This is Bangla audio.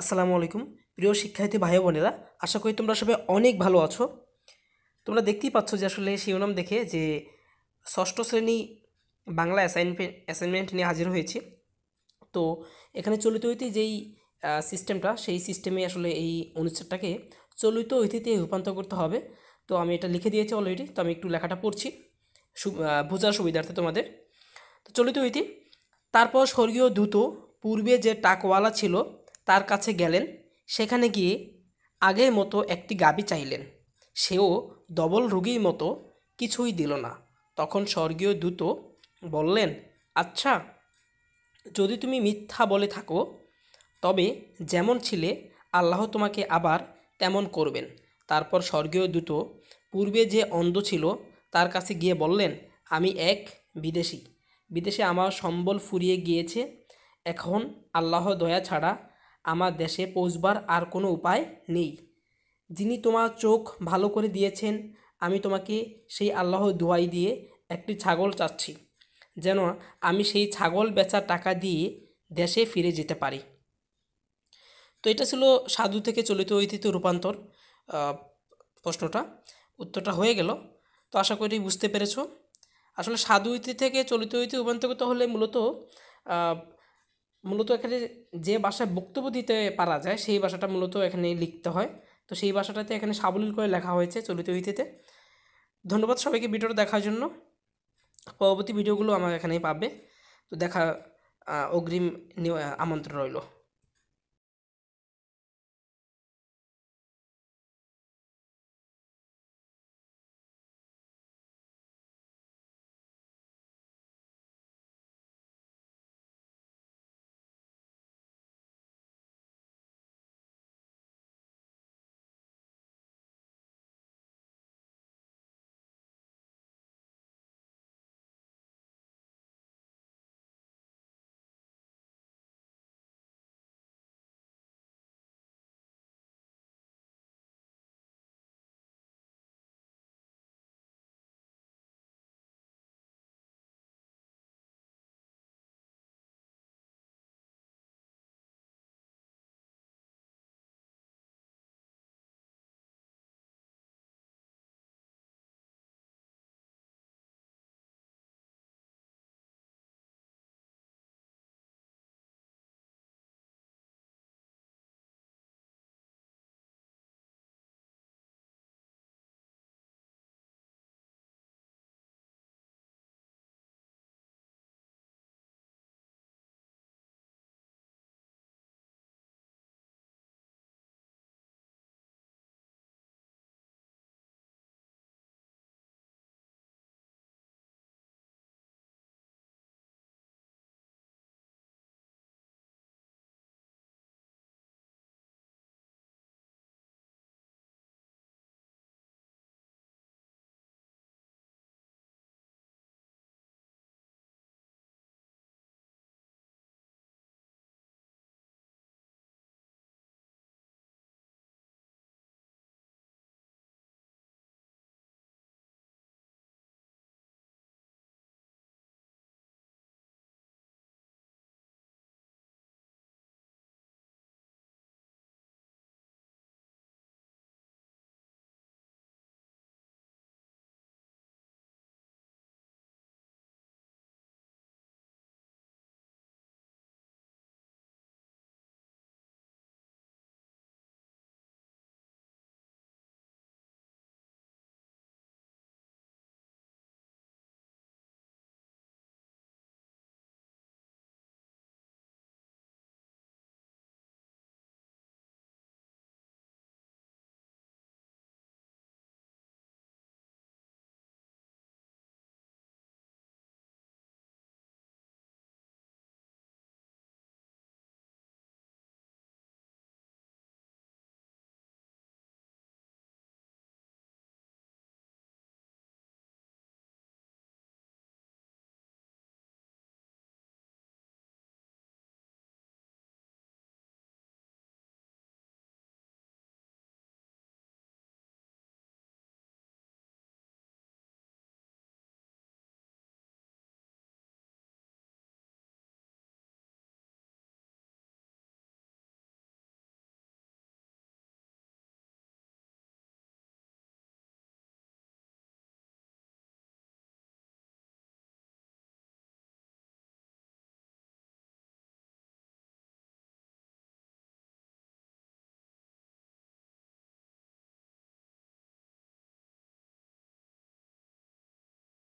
আসসালামু আলাইকুম প্রিয় শিক্ষার্থী ভাই বোনেরা আশা করি তোমরা সবাই অনেক ভালো আছো তোমরা দেখতেই পাচ্ছ যে আসলে শিরোনাম দেখে যে ষষ্ঠ শ্রেণী বাংলা অ্যাসাইনমেন্ট অ্যাসাইনমেন্ট নিয়ে হাজির হয়েছে তো এখানে চলিত ঐতি যেই সিস্টেমটা সেই সিস্টেমে আসলে এই অনুচ্ছেদটাকে চলিত ঐতিতে রূপান্তর করতে হবে তো আমি এটা লিখে দিয়েছি অলরেডি তো আমি একটু লেখাটা পড়ছি বোঝার সুবিধার্থে তোমাদের তো চলিত ঐতি তারপর স্বর্গীয় দ্রুত পূর্বে যে টাকওয়ালা ছিল তার কাছে গেলেন সেখানে গিয়ে আগের মতো একটি গাবি চাইলেন সেও ডবল রুগীর মতো কিছুই দিল না তখন স্বর্গীয় দূত বললেন আচ্ছা যদি তুমি মিথ্যা বলে থাকো তবে যেমন ছিলে আল্লাহ তোমাকে আবার তেমন করবেন তারপর স্বর্গীয় দূত পূর্বে যে অন্ধ ছিল তার কাছে গিয়ে বললেন আমি এক বিদেশি বিদেশে আমার সম্বল ফুরিয়ে গিয়েছে এখন আল্লাহ দয়া ছাড়া আমার দেশে পৌঁছবার আর কোনো উপায় নেই যিনি তোমার চোখ ভালো করে দিয়েছেন আমি তোমাকে সেই আল্লাহ দোয়াই দিয়ে একটি ছাগল চাচ্ছি যেন আমি সেই ছাগল বেচার টাকা দিয়ে দেশে ফিরে যেতে পারি তো এটা ছিল সাধু থেকে চলিত ঐতিহ্য রূপান্তর প্রশ্নটা উত্তরটা হয়ে গেল তো আশা করি বুঝতে পেরেছ আসলে সাধু ঐতিহ্য থেকে চলিত ঐতি রূপান্তরিত হলে মূলত মূলত এখানে যে ভাষায় বক্তব্য দিতে পারা যায় সেই ভাষাটা মূলত এখানে লিখতে হয় তো সেই ভাষাটাতে এখানে সাবলীল করে লেখা হয়েছে চলিত ইতিতে ধন্যবাদ সবাইকে ভিডিওটা দেখার জন্য পরবর্তী ভিডিওগুলো আমার এখানেই পাবে তো দেখা অগ্রিম আমন্ত্রণ রইল